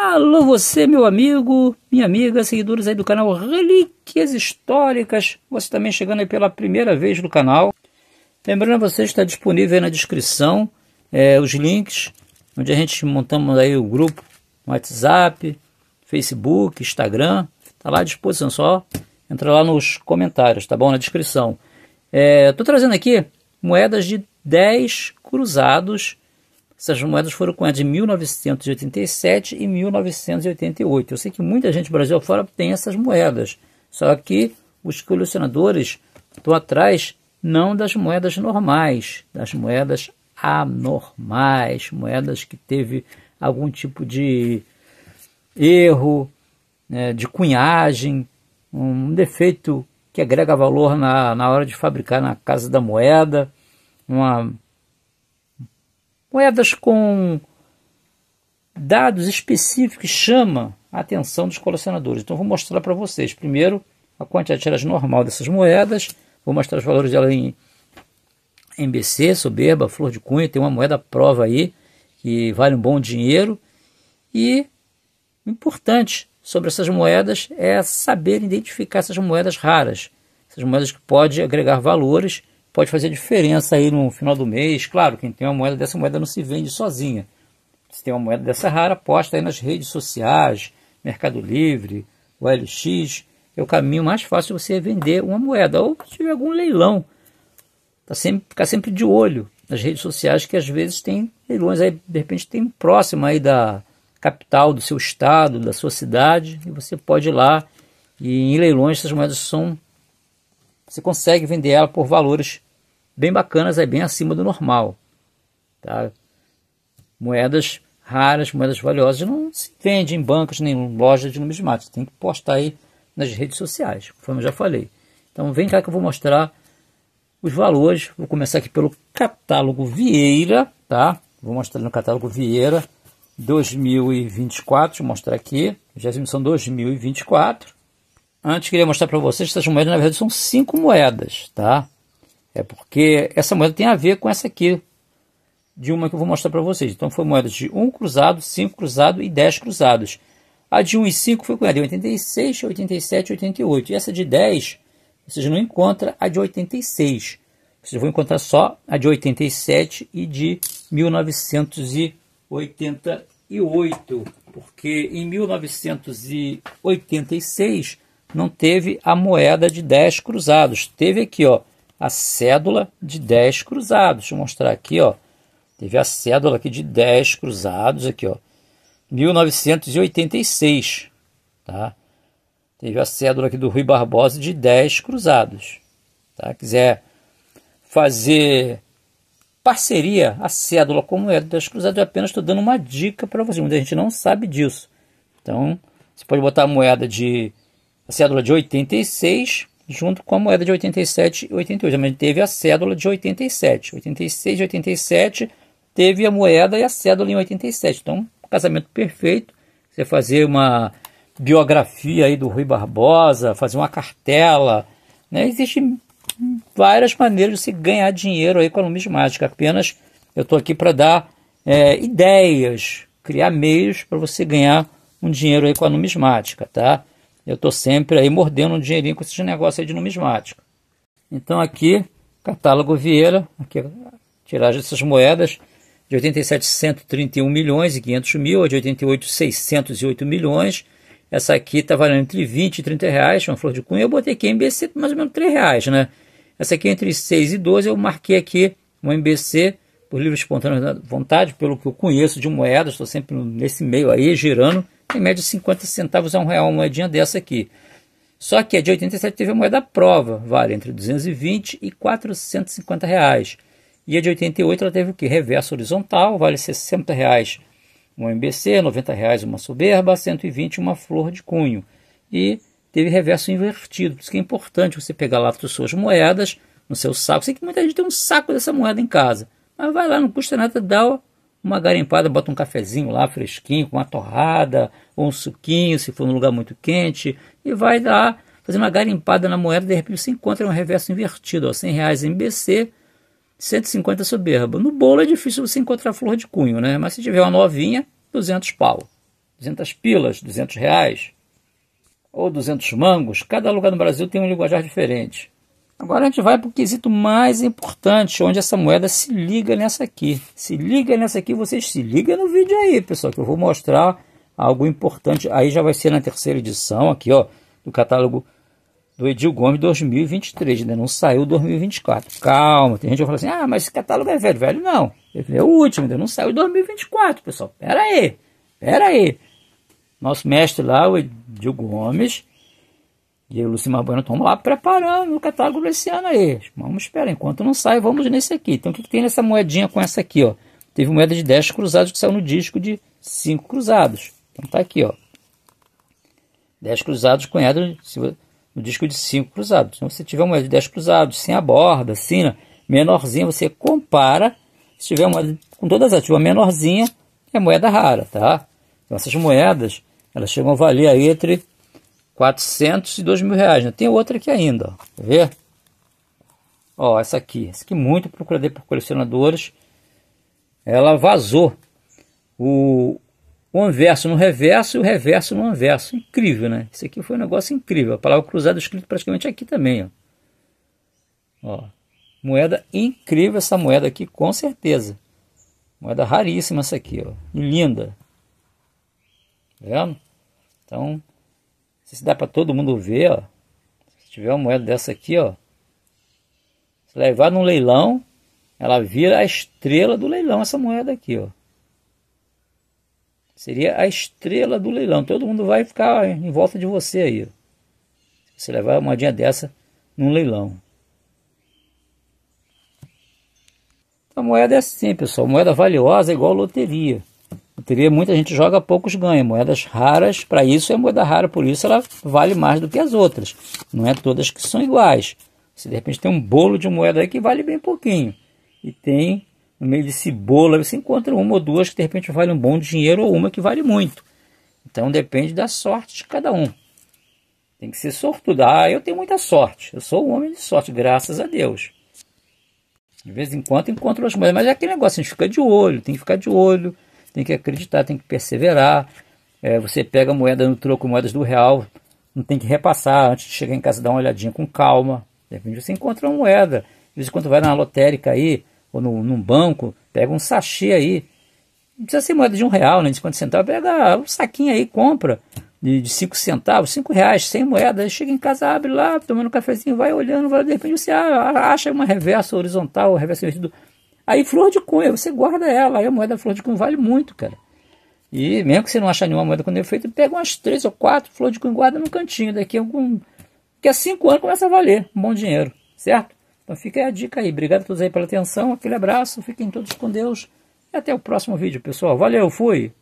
Alô você, meu amigo, minha amiga, seguidores aí do canal Relíquias Históricas, você também chegando aí pela primeira vez no canal. Lembrando a vocês, está disponível aí na descrição é, os links, onde a gente montamos aí o grupo WhatsApp, Facebook, Instagram, está lá à disposição, só entra lá nos comentários, tá bom? Na descrição. Estou é, trazendo aqui moedas de 10 cruzados, essas moedas foram cunhadas em 1987 e 1988. Eu sei que muita gente do Brasil fora tem essas moedas, só que os colecionadores estão atrás não das moedas normais, das moedas anormais, moedas que teve algum tipo de erro, né, de cunhagem, um defeito que agrega valor na, na hora de fabricar na casa da moeda, uma Moedas com dados específicos chama a atenção dos colecionadores. Então, vou mostrar para vocês. Primeiro, a quantidade de tiras normal dessas moedas. Vou mostrar os valores dela em MBC, Soberba, Flor de Cunha. Tem uma moeda prova aí que vale um bom dinheiro. E importante sobre essas moedas é saber identificar essas moedas raras. Essas moedas que podem agregar valores pode fazer diferença aí no final do mês. Claro, quem tem uma moeda dessa moeda não se vende sozinha. Se tem uma moeda dessa rara, posta aí nas redes sociais, Mercado Livre, o LX. É o caminho mais fácil de você vender uma moeda. Ou se tiver algum leilão. Tá sempre, ficar sempre de olho nas redes sociais, que às vezes tem leilões aí, de repente tem próximo aí da capital, do seu estado, da sua cidade, e você pode ir lá. E em leilões essas moedas são você consegue vender ela por valores bem bacanas, é bem acima do normal. Tá? Moedas raras, moedas valiosas, não se vende em bancos nem em lojas de numismática. Tem que postar aí nas redes sociais, como eu já falei. Então vem cá que eu vou mostrar os valores. Vou começar aqui pelo catálogo Vieira, tá? Vou mostrar no catálogo Vieira 2024, vou mostrar aqui. Já são 2024. Antes queria mostrar para vocês que essas moedas, na verdade, são cinco moedas, tá? É porque essa moeda tem a ver com essa aqui, de uma que eu vou mostrar para vocês. Então foi moedas de um cruzado, cinco cruzado e dez cruzados. A de 1 um e 5 foi com cunhada em 86, 87 88. E essa de 10, vocês não encontra a de 86. Vocês vão encontrar só a de 87 e de 1988. Porque em 1986 não teve a moeda de 10 cruzados. Teve aqui, ó, a cédula de 10 cruzados. Deixa eu mostrar aqui, ó. Teve a cédula aqui de 10 cruzados, aqui, ó. 1986, tá? Teve a cédula aqui do Rui Barbosa de 10 cruzados, tá? Quiser fazer parceria, a cédula com moeda das cruzadas, eu apenas estou dando uma dica para você. Muita gente não sabe disso. Então, você pode botar a moeda de a cédula de 86 junto com a moeda de 87 e 88. Mas teve a cédula de 87. 86 e 87 teve a moeda e a cédula em 87. Então, um casamento perfeito. Você fazer uma biografia aí do Rui Barbosa, fazer uma cartela. Né? Existem várias maneiras de se ganhar dinheiro aí com a numismática. Apenas eu estou aqui para dar é, ideias, criar meios para você ganhar um dinheiro aí com a numismática, tá? eu estou sempre aí mordendo um dinheirinho com esses negócios de numismática. Então aqui, catálogo Vieira, aqui, tiragem dessas moedas, de 87, 131 milhões e 500 mil, a de 88, 608 milhões. Essa aqui está valendo entre 20 e 30 reais, uma flor de cunha. Eu botei aqui MBC tá mais ou menos 3 reais, né? Essa aqui é entre 6 e 12, eu marquei aqui uma MBC por livre espontâneo da vontade, pelo que eu conheço de moedas, estou sempre nesse meio aí, girando em média 50 centavos a um real, uma moedinha dessa aqui. Só que a de 87 teve a moeda prova, vale entre 220 e 450 reais. E a de 88 ela teve o que? Reverso horizontal, vale 60 reais uma MBC, 90 reais uma soberba, 120 uma flor de cunho. E teve reverso invertido, por isso que é importante você pegar lá as suas moedas no seu saco. Sei que muita gente tem um saco dessa moeda em casa, mas vai lá, não custa nada, dá uma garimpada, bota um cafezinho lá fresquinho, com uma torrada, ou um suquinho, se for num lugar muito quente, e vai lá fazer uma garimpada na moeda, de repente você encontra um reverso invertido, ó, 100 reais em BC, 150 soberba. No bolo é difícil você encontrar flor de cunho, né? Mas se tiver uma novinha, 200 pau. 200 pilas, 200 reais. Ou 200 mangos. Cada lugar no Brasil tem um linguajar diferente. Agora a gente vai para o quesito mais importante, onde essa moeda se liga nessa aqui. Se liga nessa aqui, vocês se ligam no vídeo aí, pessoal, que eu vou mostrar algo importante. Aí já vai ser na terceira edição, aqui ó, do catálogo do Edil Gomes 2023, né? Não saiu 2024. Calma, tem gente que fala assim, ah, mas esse catálogo é velho. Velho não, é o último, ainda não saiu 2024, pessoal. Pera aí, pera aí. Nosso mestre lá, o Edil Gomes, e o Lucimar Bueno estamos lá preparando o catálogo desse ano aí. Vamos esperar, enquanto não sai, vamos nesse aqui. Então o que, que tem nessa moedinha com essa aqui? ó? Teve moeda de 10 cruzados que saiu no disco de 5 cruzados. Então tá aqui, ó. 10 cruzados com moeda no disco de 5 cruzados. Então se tiver moeda de 10 cruzados, sem a borda, assim, né? menorzinha, você compara. Se tiver uma com todas as ativas menorzinha, é moeda rara, tá? Então essas moedas, elas chegam a valer aí entre 402 mil reais. Né? Tem outra aqui ainda, ó. Quer ver? Ó, essa aqui. Essa aqui muito procurada por colecionadores. Ela vazou. O, o anverso no reverso e o reverso no anverso. Incrível, né? Isso aqui foi um negócio incrível. A palavra cruzada escrita praticamente aqui também, ó. Ó, moeda incrível essa moeda aqui, com certeza. Moeda raríssima essa aqui, ó. E linda. Tá vendo? Então, sei se dá para todo mundo ver, ó. Se tiver uma moeda dessa aqui, ó. Se levar num leilão, ela vira a estrela do leilão, essa moeda aqui, ó. Seria a estrela do leilão. Todo mundo vai ficar em volta de você aí. Se você levar uma moedinha dessa num leilão. Então, a moeda é assim, pessoal. Moeda valiosa é igual loteria. Teria muita gente joga, poucos ganha. Moedas raras, para isso é moeda rara, por isso ela vale mais do que as outras. Não é todas que são iguais. Se de repente tem um bolo de moeda aí que vale bem pouquinho. E tem, no meio desse bolo, você encontra uma ou duas que de repente vale um bom dinheiro ou uma que vale muito. Então depende da sorte de cada um. Tem que ser sortudo. Ah, eu tenho muita sorte. Eu sou um homem de sorte, graças a Deus. De vez em quando encontro as moedas. Mas é aquele negócio, a gente fica de olho, tem que ficar de olho tem que acreditar, tem que perseverar. É, você pega moeda no troco, moedas do real, não tem que repassar. Antes de chegar em casa, dá uma olhadinha com calma. De você encontra uma moeda. De vez em quando vai na lotérica aí, ou no, num banco, pega um sachê aí. Não precisa ser moeda de um real, nem né, de 50 centavos. Pega um saquinho aí, compra de, de cinco centavos, cinco reais, sem moeda. chega em casa, abre lá, tomando um cafezinho, vai olhando, vai, de repente você acha uma reversa horizontal, reversa invertida Aí flor de cunha, você guarda ela. Aí a moeda flor de cunha vale muito, cara. E mesmo que você não achar nenhuma moeda com defeito, pega umas três ou quatro flor de cunha e guarda no cantinho. Daqui a algum. Daqui a cinco anos começa a valer um bom dinheiro, certo? Então fica a dica aí. Obrigado a todos aí pela atenção. Aquele abraço. Fiquem todos com Deus. E até o próximo vídeo, pessoal. Valeu, fui!